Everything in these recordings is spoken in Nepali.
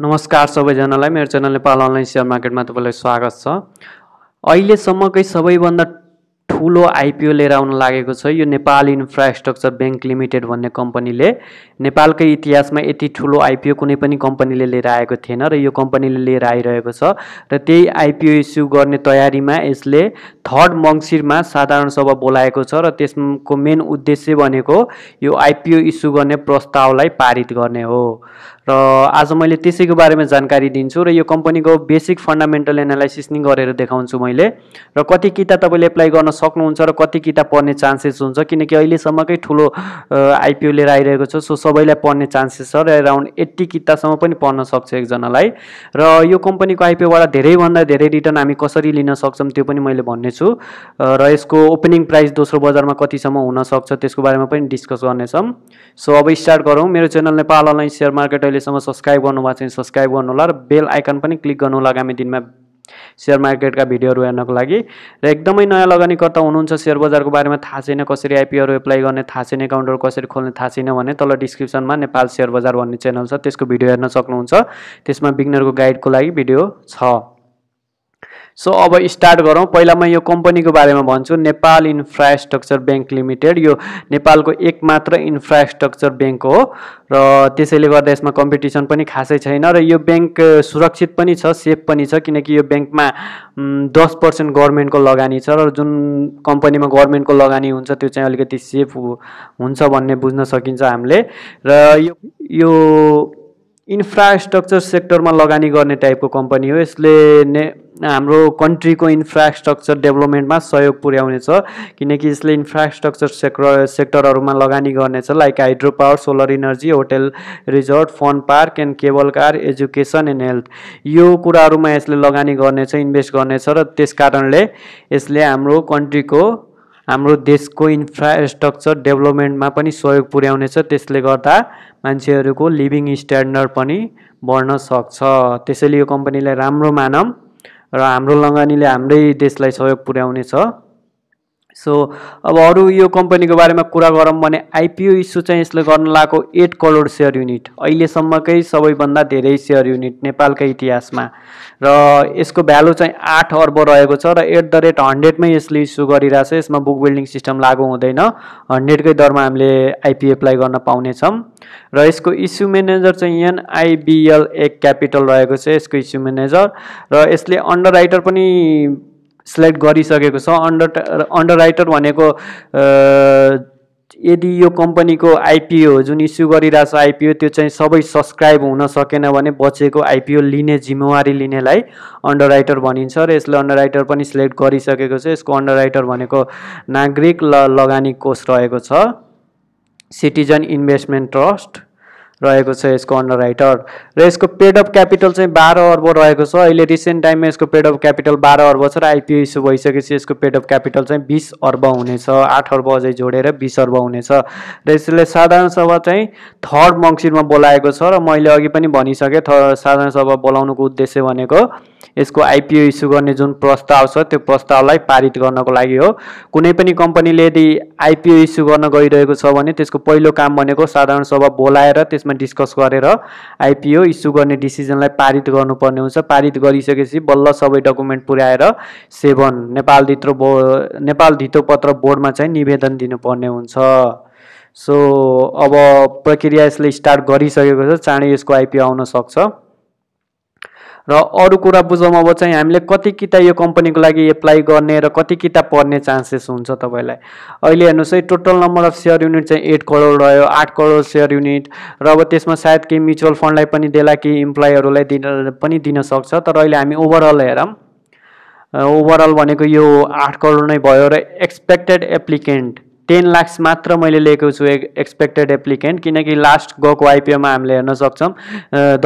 नमस्कार सबैजनालाई मेरो च्यानल नेपाल अनलाइन सेयर मार्केटमा तपाईँलाई स्वागत छ अहिलेसम्मकै सबैभन्दा ठुलो आइपिओ लिएर आउन लागेको छ यो नेपाल इन्फ्रास्ट्रक्चर ब्याङ्क लिमिटेड भन्ने कम्पनीले नेपालकै इतिहासमा यति ठुलो आइपिओ कुनै पनि कम्पनीले लिएर आएको थिएन र यो कम्पनीले लिएर आइरहेको छ र त्यही आइपिओ इस्यु गर्ने तयारीमा यसले थर्ड मङ्सिरमा साधारण सभा बोलाएको छ र त्यसको मेन उद्देश्य भनेको यो आइपिओ इस्यु गर्ने प्रस्तावलाई पारित गर्ने हो र आज मैले त्यसैको बारेमा जानकारी दिन्छु र यो कम्पनीको बेसिक फन्डामेन्टल एनालाइसिस नै गरेर देखाउँछु मैले र कति किताब तपाईँले एप्लाई गर्न सक्छ सक्नुहुन्छ र कति किताब पढ्ने चान्सेस हुन्छ किनकि अहिलेसम्मकै ठुलो आइपिओ लिएर आइरहेको छ सो सबैलाई पढ्ने चान्सेस छ र एराउन्ड एट्टी किताबसम्म पनि पढ्न सक्छ एकजनालाई र यो कम्पनीको आइपिओबाट धेरैभन्दा धेरै रिटर्न हामी कसरी लिन सक्छौँ त्यो पनि मैले भन्नेछु र यसको ओपनिङ प्राइस दोस्रो बजारमा कतिसम्म हुनसक्छ त्यसको बारेमा पनि डिस्कस गर्नेछौँ सो अब स्टार्ट गरौँ मेरो channel Nepal online share market अहिलेसम्म सब्सक्राइब गर्नुभएको भने सब्सक्राइब होला र बेल आइकन पनि क्लिक गर्नु होला आगामी दिनमा सेयर मार्केटका भिडियोहरू हेर्नको लागि र एकदमै नयाँ लगानीकर्ता हुनुहुन्छ सेयर बजारको बारेमा थाहा छैन कसरी आइपिओहरू एप्लाई गर्ने थाहा छैन एकाउन्टहरू कसरी खोल्ने थाहा छैन भने तल डिस्क्रिप्सनमा नेपाल सेयर बजार भन्ने च्यानल छ त्यसको भिडियो हेर्न सक्नुहुन्छ त्यसमा बिगनरको गाइडको लागि भिडियो छ सो अब स्टार्ट गरौँ पहिला म यो कम्पनीको बारेमा भन्छु नेपाल इन्फ्रास्ट्रक्चर ब्याङ्क लिमिटेड यो नेपालको एकमात्र इन्फ्रास्ट्रक्चर ब्याङ्क हो र त्यसैले गर्दा यसमा कम्पिटिसन पनि खासै छैन र यो ब्याङ्क सुरक्षित पनि छ सेफ पनि छ किनकि यो ब्याङ्कमा दस पर्सेन्ट गभर्मेन्टको लगानी छ र जुन कम्पनीमा गभर्मेन्टको लगानी हुन्छ त्यो चाहिँ अलिकति सेफ हुन्छ भन्ने बुझ्न सकिन्छ हामीले र यो इन्फ्रास्ट्रक्चर सेक्टरमा लगानी गर्ने टाइपको कम्पनी हो यसले ने हाम्रो कन्ट्रीको इन्फ्रास्ट्रक्चर डेभलपमेन्टमा सहयोग पुर्याउनेछ किनकि यसले इन्फ्रास्ट्रक्चर सेक्टर सेक्टरहरूमा लगानी गर्नेछ like hydro power solar energy hotel resort fun park and cable car education and health यो कुराहरूमा यसले लगानी गर्नेछ इन्भेस्ट गर्नेछ र त्यस कारणले यसले हाम्रो कन्ट्रीको हाम्रो देशको इन्फ्रास्ट्रक्चर डेभलपमेन्टमा पनि सहयोग पुर्याउनेछ त्यसले गर्दा मान्छेहरूको लिभिङ स्ट्यान्डर्ड पनि बढ्न सक्छ त्यसैले यो कम्पनीलाई राम्रो मानौँ र हाम्रो लगानीले हाम्रै देशलाई सहयोग पुर्याउनेछ सो अब अरू यो कम्पनीको बारेमा कुरा गरौँ भने आइपिओ इस्यु चाहिँ यसले गर्न लागेको एट करोड सेयर युनिट अहिलेसम्मकै सबैभन्दा धेरै सेयर युनिट नेपालकै इतिहासमा र यसको भ्यालु चाहिँ आठ अर्ब रहेको छ र एट द रेट हन्ड्रेडमै यसले इस्यु गरिरहेको छ यसमा बुक बिल्डिङ सिस्टम लागु हुँदैन हन्ड्रेडकै दरमा हामीले आइपिओ एप्लाई गर्न पाउनेछौँ र यसको इस्यु म्यानेजर चाहिँ एनआइबिएल एक क्यापिटल रहेको छ यसको इस्यु म्यानेजर र यसले अन्डर राइटर पनि सिलेक्ट गरिसकेको छ अन्डर अन्डर राइटर भनेको यदि यो कम्पनीको आइपिओ जुन इस्यु गरिरहेको छ आइपिओ त्यो चाहिँ सबै सब्सक्राइब हुन सकेन भने बचेको आइपिओ लिने जिम्मेवारी लिनेलाई अन्डर राइटर भनिन्छ र यसले अन्डर राइटर पनि सिलेक्ट गरिसकेको छ यसको अन्डर राइटर भनेको नागरिक ल लगानी कोष रहेको छ सिटिजन इन्भेस्टमेन्ट ट्रस्ट रहेको छ यसको अन्डर राइटर र यसको पेड अफ क्यापिटल चाहिँ बाह्र अर्ब रहेको छ अहिले रिसेन्ट टाइममा यसको पेड अफ क्यापिटल बाह्र अर्ब छ र आइपिओ इस्यु भइसकेपछि यसको पेड अफ क्यापिटल चाहिँ बिस अर्ब हुनेछ आठ अर्ब अझै जोडेर बिस अर्ब हुनेछ र यसले साधारण सभा चाहिँ थर्ड मङ्सिरमा बोलाएको छ र मैले अघि पनि भनिसकेँ थ साधारण सभा बोलाउनुको उद्देश्य भनेको यसको आइपिओ इस्यु गर्ने जुन प्रस्ताव छ त्यो प्रस्तावलाई पारित गर्नको लागि हो कुनै पनि कम्पनीले यदि आइपिओ इस्यु गर्न गइरहेको छ भने त्यसको पहिलो काम भनेको साधारण सभा बोलाएर त्यसमा डिस्कस गरेर आइपिओ इस्यु गर्ने डिसिजनलाई पारित गर्नुपर्ने हुन्छ पारित गरिसकेपछि बल्ल सबै डकुमेन्ट पुर्याएर सेभन नेपाल धित्रो बो नेपाल धितोपत्र बोर्डमा चाहिँ निवेदन दिनुपर्ने हुन्छ सो अब प्रक्रिया यसले स्टार्ट गरिसकेको छ चाँडै यसको आइपिओ आउन सक्छ र अरू कुरा बुझौँ अब चाहिँ हामीले कति किता यो कम्पनीको लागि एप्लाई गर्ने र कति किता पर्ने चान्सेस हुन्छ तपाईँलाई अहिले हेर्नुहोस् है total number of share unit चाहिँ एट करोड रह्यो आठ करोड सेयर युनिट र अब त्यसमा सायद केही म्युचुअल फन्डलाई पनि देला कि इम्प्लोइहरूलाई दिन पनि दिन सक्छ तर अहिले हामी ओभरअल हेरौँ ओभरअल भनेको यो आठ करोड नै भयो र एक्सपेक्टेड एप्लिकेन्ट टेन लाक्स मात्र मैले लिएको छु एक्सपेक्टेड एप्लिकेन्ट किनकि लास्ट गएको आइपिओमा हामीले हेर्न सक्छौँ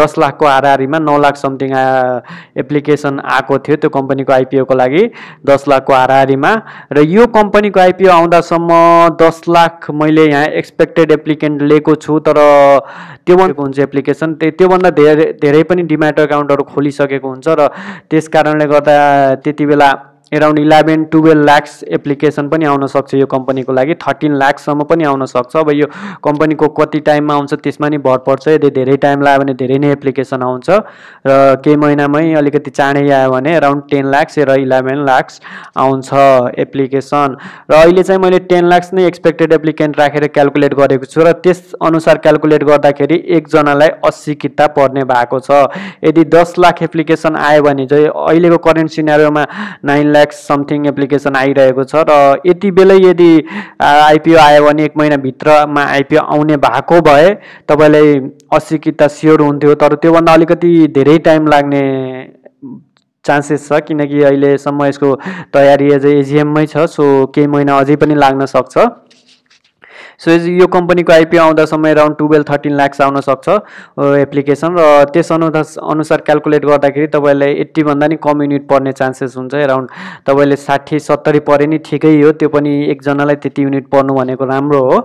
दस लाखको हारिमा नौ लाख समथिङ एप्लिकेसन आएको थियो त्यो कम्पनीको आइपिओको लागि दस लाखको हाराहारीमा र यो कम्पनीको आइपिओ आउँदासम्म दस लाख मैले यहाँ एक्सपेक्टेड एप्लिकेन्ट लिएको छु तर त्यो हुन्छ एप्लिकेसन त्योभन्दा धेरै धेरै पनि डिम्याट एकाउन्टहरू खोलिसकेको हुन्छ र त्यस कारणले गर्दा त्यति बेला around eleven twelve lakhs application पनि आउन सक्छ यो कम्पनीको लागि थर्टिन ल्याक्ससम्म पनि आउन सक्छ अब यो कम्पनीको कति टाइममा आउँछ त्यसमा नि भर पर्छ यदि धेरै टाइम लाग्यो भने धेरै नै एप्लिकेसन आउँछ र केही महिनामै अलिकति चाँडै आयो भने एराउन्ड टेन ल्याक्स र इलेभेन ल्याक्स आउँछ एप्लिकेसन र अहिले चाहिँ मैले टेन ल्याक्स नै एक्सपेक्टेड एप्लिकेन्ट राखेर क्यालकुलेट गरेको छु र त्यस अनुसार क्यालकुलेट गर्दाखेरि एकजनालाई अस्सी किताब पर्ने भएको छ यदि दस लाख एप्लिकेसन आयो भने चाहिँ अहिलेको करेन्ट सिनेरियोमा नाइन ल्याक्स समथिङ एप्लिकेसन आइरहेको छ र यति बेलै यदि आइपिओ आयो भने एक महिनाभित्रमा आइपिओ आउने भएको भए तपाईँलाई अस्सी किता स्योर हुन्थ्यो तर त्योभन्दा अलिकति धेरै टाइम लाग्ने चान्सेस छ किनकि अहिलेसम्म यसको तयारी अझै एजिएममै छ सो केही महिना अझै पनि लाग्न सक्छ सो यो कम्पनीको आइपिओ आउँदासम्म एराउन्ड टुवेल्भ थर्टिन ल्याक्स आउन सक्छ एप्लिकेसन र त्यस अनुसार अनुसार क्यालकुलेट गर्दाखेरि तपाईँलाई एट्टीभन्दा नि कम युनिट पर्ने चान्सेस हुन्छ एराउन्ड तपाईँले साठी सत्तरी परे नि ठिकै हो त्यो पनि एकजनालाई त्यति युनिट पर्नु भनेको राम्रो हो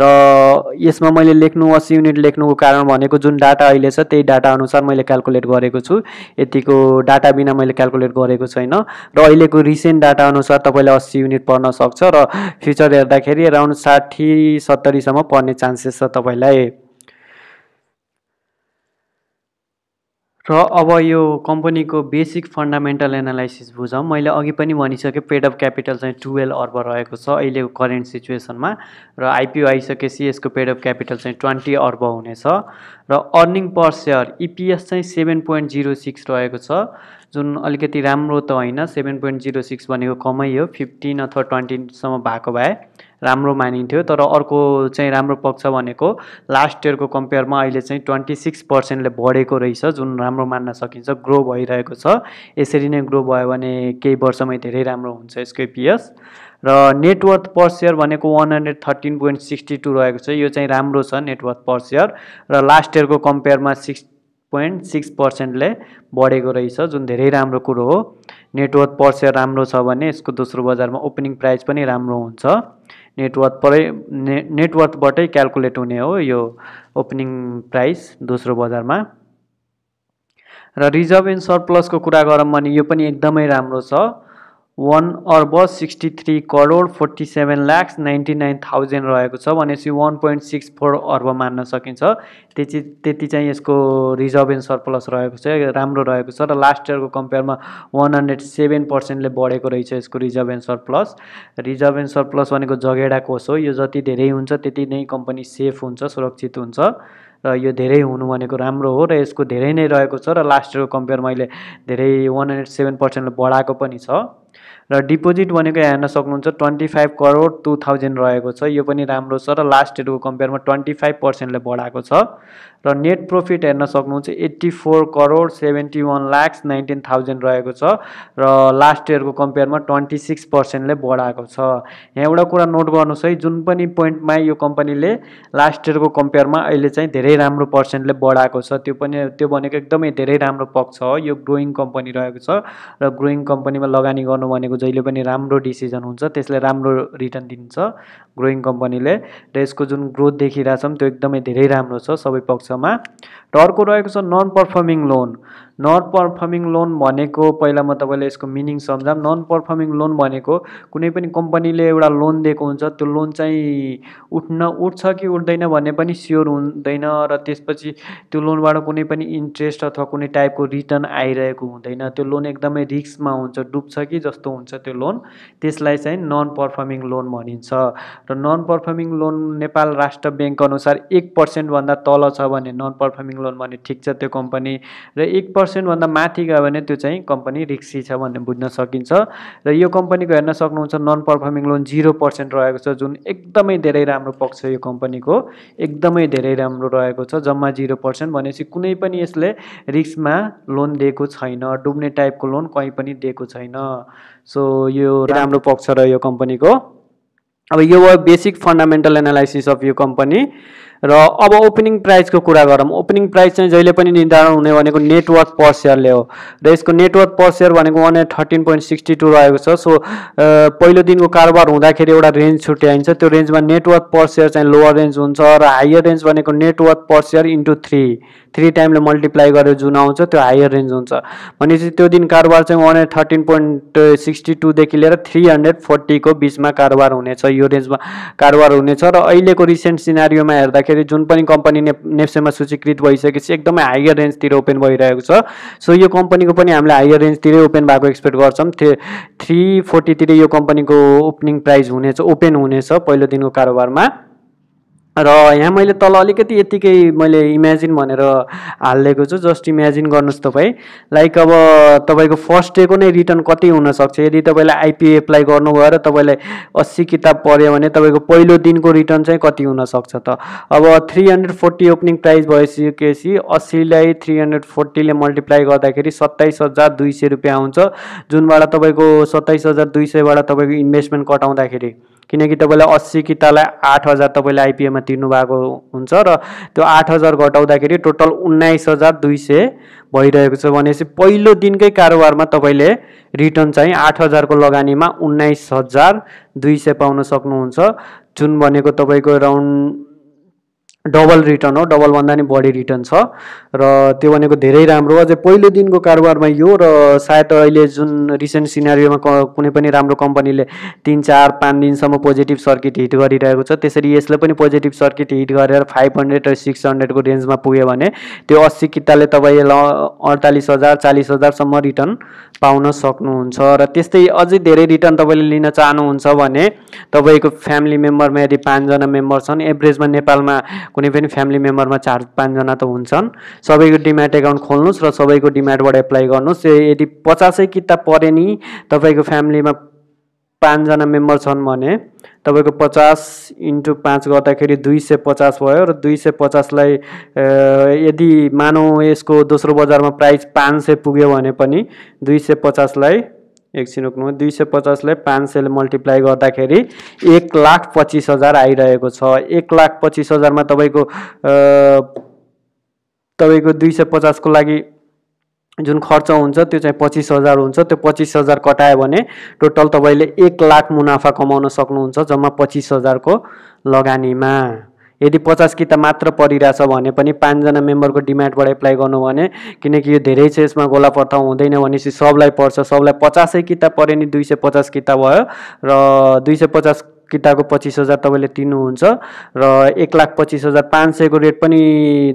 र यसमा मैले लेख्नु असी युनिट लेख्नुको कारण भनेको जुन डाटा अहिले छ त्यही डाटा अनुसार मैले क्यालकुलेट गरेको छु यतिको डाटा बिना मैले क्यालकुलेट गरेको छैन र अहिलेको रिसेन्ट डाटा अनुसार तपाईँलाई अस्सी युनिट पढ्न सक्छ र फ्युचर हेर्दाखेरि एराउन्ड साठी सत्तरीसम्म पर्ने चान्सेस छ तपाईँलाई र अब यो कम्पनीको बेसिक फन्डामेन्टल एनालाइसिस बुझौँ मैले अघि पनि भनिसकेँ पेड अफ क्यापिटल चाहिँ टुवेल्भ अर्ब रहेको छ अहिलेको करेन्ट सिचुएसनमा र आइपिओ आइसकेपछि यसको पेड अफ क्यापिटल चाहिँ ट्वेन्टी अर्ब हुनेछ र earning per share EPS e चाहिँ सेभेन पोइन्ट जिरो सिक्स रहेको छ जुन अलिकति राम्रो त होइन सेभेन पोइन्ट जिरो सिक्स भनेको कमै हो फिफ्टिन अथवा ट्वेन्टीसम्म भएको भए राम्रो मानिन्थ्यो तर अर्को चाहिँ राम्रो पक्ष भनेको लास्ट इयरको कम्पेयरमा अहिले चाहिँ ट्वेन्टी सिक्स पर्सेन्टले बढेको रहेछ जुन राम्रो मान्न सकिन्छ ग्रो भइरहेको छ यसरी नै ग्रो भयो भने केही वर्षमै धेरै राम्रो हुन्छ यसको इपिएस र नेटवर्थ पर सेयर भनेको one hundred thirteen point sixty two रहेको छ यो चाहिँ राम्रो छ नेटवर्थ पर सेयर र लास्ट इयरको कम्पेयरमा सिक्स पोइन्ट सिक्स पर्सेन्टले बढेको रहेछ जुन धेरै राम्रो कुरो हो नेटवर्थ पर सेयर राम्रो छ भने यसको दोस्रो बजारमा ओपनिङ प्राइस पनि राम्रो हुन्छ नेटवर्थबाटै ने नेटवर्थबाटै क्यालकुलेट हुने हो यो ओपनिङ प्राइस दोस्रो बजारमा र रिजर्भ इन सरप्लसको कुरा गरौँ भने यो पनि एकदमै राम्रो छ वान अर्ब sixty three crore forty seven lakhs ninety nine thousand रहेको छ भनेपछि वान पोइन्ट सिक्स फोर अर्ब मान्न सकिन्छ त्यति त्यति चाहिँ यसको रिजर्भ एन्ड सरप्लस रहेको छ राम्रो रहेको छ र लास्ट इयरको कम्पेयरमा वान हन्ड्रेड सेभेन पर्सेन्टले बढेको रहेछ यसको reserve and surplus reserve and surplus भनेको जगेडा कोष हो यो जति धेरै हुन्छ त्यति नै कम्पनी सेफ हुन्छ सुरक्षित हुन्छ र यो धेरै हुनु भनेको राम्रो हो र यसको धेरै नै रहेको छ र लास्ट इयरको कम्पेयर मैले धेरै वान हन्ड्रेड सेभेन पर्सेन्टले बढाएको पनि छ र डिपोजिट भनेको यहाँ हेर्न सक्नुहुन्छ twenty five crore two thousand रहेको छ यो पनि राम्रो छ र लास्ट इयरको कम्पेयरमा ट्वेन्टी फाइभ पर्सेन्टले बढाएको छ र नेट प्रफिट हेर्न सक्नुहुन्छ eighty four crore seventy one lakhs nineteen thousand रहेको छ र लास्ट इयरको कम्पेयरमा ट्वेन्टी सिक्स पर्सेन्टले बढाएको छ यहाँ एउटा कुरा नोट गर्नुहोस् है जुन पनि पोइन्टमा यो कम्पनीले लास्ट इयरको कम्पेयरमा अहिले चाहिँ धेरै राम्रो पर्सेन्टले बढाएको छ त्यो पनि त्यो भनेको एकदमै धेरै राम्रो पक्ष हो यो ग्रोइङ कम्पनी रहेको छ र ग्रोइङ कम्पनीमा लगानी गर्नु भनेको जहिले पनि राम्रो डिसिजन हुन्छ त्यसले राम्रो रिटर्न दिन्छ ग्रोइङ कम्पनीले र यसको जुन ग्रोथ देखिरहेछौँ त्यो एकदमै धेरै राम्रो छ सबै पक्षमा र अर्को रहेको छ non performing loan non performing loan भनेको पहिला म तपाईँलाई यसको मिनिङ सम्झाम नन पर्फर्मिङ लोन भनेको कुनै पनि कम्पनीले एउटा लोन दिएको हुन्छ त्यो लोन चाहिँ उठ्न उठ्छ कि उठ्दैन भन्ने पनि स्योर हुँदैन र त्यसपछि त्यो लोनबाट कुनै पनि इन्ट्रेस्ट अथवा कुनै टाइपको रिटर्न आइरहेको हुँदैन त्यो लोन एकदमै रिक्समा हुन्छ डुब्छ कि जस्तो हुन्छ त्यो लोन त्यसलाई चाहिँ नन पर्फर्मिङ लोन भनिन्छ र नन पर्फर्मिङ लोन नेपाल राष्ट्र ब्याङ्क अनुसार एक पर्सेन्टभन्दा तल छ भने नन पर्फर्मिङ लोन भने ठिक छ त्यो कम्पनी र एक पर्सेन्ट पर्सेन्टभन्दा माथि गयो भने त्यो चाहिँ कम्पनी रिक्सी छ भन्ने बुझ्न सकिन्छ र यो कम्पनीको हेर्न सक्नुहुन्छ non performing loan zero percent रहेको छ जुन एकदमै धेरै राम्रो पक्ष यो कम्पनीको एकदमै धेरै राम्रो रहेको छ जम्मा जिरो पर्सेन्ट भनेपछि कुनै पनि यसले रिक्समा लोन दिएको छैन डुब्ने टाइपको लोन कहीँ पनि दिएको छैन सो यो राम्रो पक्ष र यो कम्पनीको अब यो बेसिक फन्डामेन्टल एनालाइसिस अफ यो कम्पनी र अब ओपनिङ प्राइसको कुरा गरौँ ओपनिङ प्राइस चाहिँ जहिले पनि निर्धारण हुने भनेको नेटवर्क पर सेयरले हो र यसको नेटवर्क पर सेयर भनेको one hundred thirteen point sixty two रहेको छ सो पहिलो दिनको कारोबार हुँदाखेरि एउटा रेन्ज छुट्याइन्छ त्यो रेन्जमा नेटवर्क पर सेयर चाहिँ लोवर रेन्ज हुन्छ र हायर रेन्ज भनेको network per share into three three टाइमले मल्टिप्लाई गरेर जुन आउँछ त्यो हायर रेन्ज हुन्छ भनेपछि त्यो दिन कारोबार चाहिँ one hundred thirteen point sixty टूदेखि लिएर थ्री हन्ड्रेड फोर्टीको बिचमा कारोबार हुनेछ यो रेन्जमा कारोबार हुनेछ र अहिलेको रिसेन्ट सिनारीमा हेर्दाखेरि हेर्दाखेरि जुन पनि कम्पनी ने नेप्सेमा सूचीकृत भइसकेपछि एकदमै हायर रेन्जतिर ओपन भइरहेको छ सो यो कम्पनीको पनि हामीले हायर रेन्जतिरै ओपन भएको एक्सपेक्ट गर्छौँ थ्री फोर्टीतिर यो कम्पनीको ओपनिङ प्राइस हुनेछ ओपन हुनेछ पहिलो दिनको कारोबारमा र यहाँ मैले तल अलिकति यत्तिकै मैले इमेजिन भनेर हालिदिएको छु जस्ट इमेजिन गर्नुहोस् तपाईँ लाइक अब तपाईँको फर्स्ट डेको नै रिटर्न कति हुनसक्छ यदि तपाईँले आइपिए एप्लाई गर्नुभयो र तपाईँलाई अस्सी किताब पढ्यो भने तपाईँको पहिलो दिनको रिटर्न चाहिँ कति हुनसक्छ त अब three hundred forty opening price भइसकेपछि अस्सीलाई थ्री हन्ड्रेड फोर्टीले मल्टिप्लाई गर्दाखेरि सत्ताइस हजार दुई सय रुपियाँ आउँछ जुनबाट तपाईँको सत्ताइस हजार दुई सयबाट तपाईँको इन्भेस्टमेन्ट कटाउँदाखेरि किनकि तपाईँलाई अस्सी कितालाई आठ हजार तपाईँले आइपिएमा भएको हुन्छ र त्यो आठ हजार घटाउँदाखेरि टोटल उन्नाइस हजार दुई सय भइरहेको छ भनेपछि पहिलो दिनकै कारोबारमा तपाईँले रिटर्न चाहिँ आठ हजारको लगानीमा उन्नाइस हजार दुई सय पाउन सक्नुहुन्छ जुन भनेको तपाईँको एराउन्ड डबल रिटर्न हो डबल भन्दा नि बढी रिटर्न छ र त्यो भनेको धेरै राम्रो हो अझै पहिलो दिनको कारोबारमा यो र सायद अहिले जुन रिसेन्ट सिनारीमा कुनै पनि राम्रो कम्पनीले तिन चार पाँच दिनसम्म पोजिटिभ सर्किट हिट गरिरहेको छ त्यसरी यसले पनि पोजिटिभ सर्किट हिट गरेर फाइभ हन्ड्रेड र सिक्स हन्ड्रेडको रेन्जमा पुग्यो भने त्यो अस्सी किताले तपाईँ यसलाई अडतालिस हजार चालिस हजारसम्म रिटर्न पाउन सक्नुहुन्छ र त्यस्तै अझै धेरै रिटर्न तपाईँले लिन चाहनुहुन्छ भने तपाईँको फ्यामिली मेम्बरमा यदि पाँचजना मेम्बर छन् एभरेजमा नेपालमा कुनै पनि फ्यामिली मेम्बरमा चार पाँचजना त हुन्छन् सबैको डिमेट एकाउन्ट खोल्नुहोस् र सबैको डिमेटबाट एप्लाई गर्नुहोस् यदि पचासै किताब पऱ्यो नि तपाईँको फ्यामिलीमा पाँचजना मेम्बर छन् भने तपाईँको पचास इन्टु पाँच गर्दाखेरि दुई सय पचास भयो र दुई सय पचासलाई यदि मानौँ यसको दोस्रो बजारमा प्राइस पाँच सय पुग्यो भने पनि दुई सय पचासलाई एकछिन रोक्नु दुई सय पचासलाई पाँच सयले मल्टिप्लाई गर्दाखेरि एक लाख पच्चिस हजार आइरहेको छ एक लाख पच्चिस हजारमा तपाईँको तपाईँको दुई सय पचासको लागि जुन खर्च हुन्छ त्यो चाहिँ पच्चिस हजार हुन्छ त्यो पच्चिस हजार कटायो भने टोटल तपाईँले एक लाख मुनाफा कमाउन सक्नुहुन्छ जम्मा पच्चिस हजारको लगानीमा यदि पचास किताब मात्र परिरहेछ भने पनि पाँचजना मेम्बरको डिमान्डबाट एप्लाई गर्नु भने किनकि यो धेरै छ यसमा गोला पठाउ हुँदैन भनेपछि सबलाई पर्छ सबलाई पचासै किताब पऱ्यो नि दुई सय पचास किताब भयो र दुई सय पचास किटाको पच्चिस हजार तपाईँले तिर्नुहुन्छ र एक लाख पच्चिस हजार पाँच सयको रेट पनि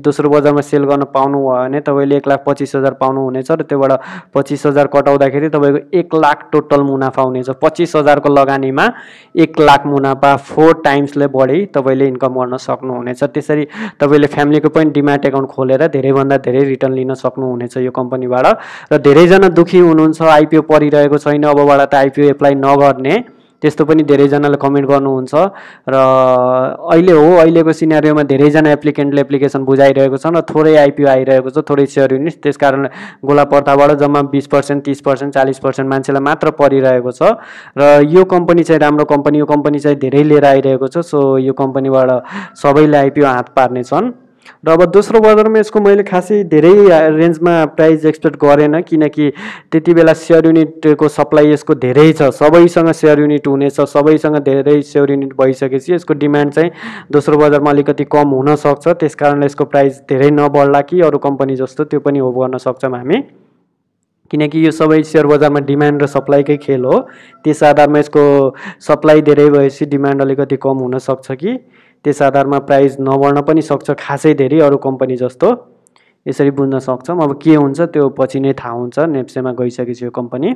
दोस्रो बजारमा सेल गर्न पाउनुभयो भने तपाईँले एक लाख पच्चिस हजार पाउनुहुनेछ र त्योबाट पच्चिस हजार कटाउँदाखेरि तपाईँको एक लाख टोटल मुनाफा हुनेछ पच्चिस हजारको लगानीमा एक लाख मुनाफा फोर टाइम्सले बढी तपाईँले इन्कम गर्न सक्नुहुनेछ त्यसरी तपाईँले फ्यामिलीको पनि डिमार्ट एकाउन्ट खोलेर धेरैभन्दा धेरै रिटर्न लिन सक्नुहुनेछ यो कम्पनीबाट र धेरैजना दुःखी हुनुहुन्छ आइपिओ परिरहेको छैन अबबाट त आइपिओ एप्लाई नगर्ने त्यस्तो पनि धेरैजनाले कमेन्ट गर्नुहुन्छ र अहिले हो अहिलेको सिनेरियोमा धेरैजना एप्लिकेन्टले एप्लिकेसन बुझाइरहेको छन् र थोरै आइपिओ आइरहेको छ थोरै सेयर युनिट त्यस कारण गोला पर्ताबाट जम्मा बिस पर्सेन्ट तिस पर्सेन्ट चालिस पर्सेन्ट मान्छेलाई मात्र परिरहेको छ र यो कम्पनी चाहिँ राम्रो कम्पनी यो कम्पनी चाहिँ धेरै लिएर आइरहेको छ सो यो कम्पनीबाट सबैले आइपिओ हात पार्नेछन् र अब दोस्रो बजारमा यसको मैले खासै धेरै रेन्जमा प्राइस एक्सपेक्ट गरेन किनकि त्यति बेला सेयर युनिटको सप्लाई यसको धेरै छ सबैसँग सेयर युनिट हुनेछ सबैसँग धेरै सेयर युनिट भइसकेपछि यसको डिमान्ड चाहिँ दोस्रो बजारमा अलिकति कम हुनसक्छ त्यस कारणले यसको प्राइस धेरै नबढ्ला कि अरू कम्पनी जस्तो त्यो पनि होप गर्न सक्छौँ हामी किनकि यो सबै सेयर बजारमा डिमान्ड र सप्लाईकै खेल हो त्यस आधारमा यसको सप्लाई धेरै भएपछि डिमान्ड अलिकति कम हुनसक्छ कि त्यस आधारमा प्राइज नबढ्न पनि सक्छ खासै धेरै अरू कम्पनी जस्तो यसरी बुझ्न सक्छौँ अब के हुन्छ त्यो पछि नै थाहा हुन्छ नेप्सेमा गइसकेपछि यो कम्पनी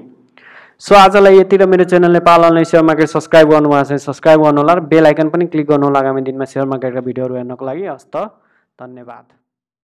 सो आजलाई यति र मेरो channel Nepal online share market subscribe गर्नुभएको छ सब्सक्राइब गर्नुहोला र बेल आइकन पनि क्लिक गर्नु होला आगामी दिनमा सेयर मार्केटका भिडियोहरू हेर्नको लागि त धन्यवाद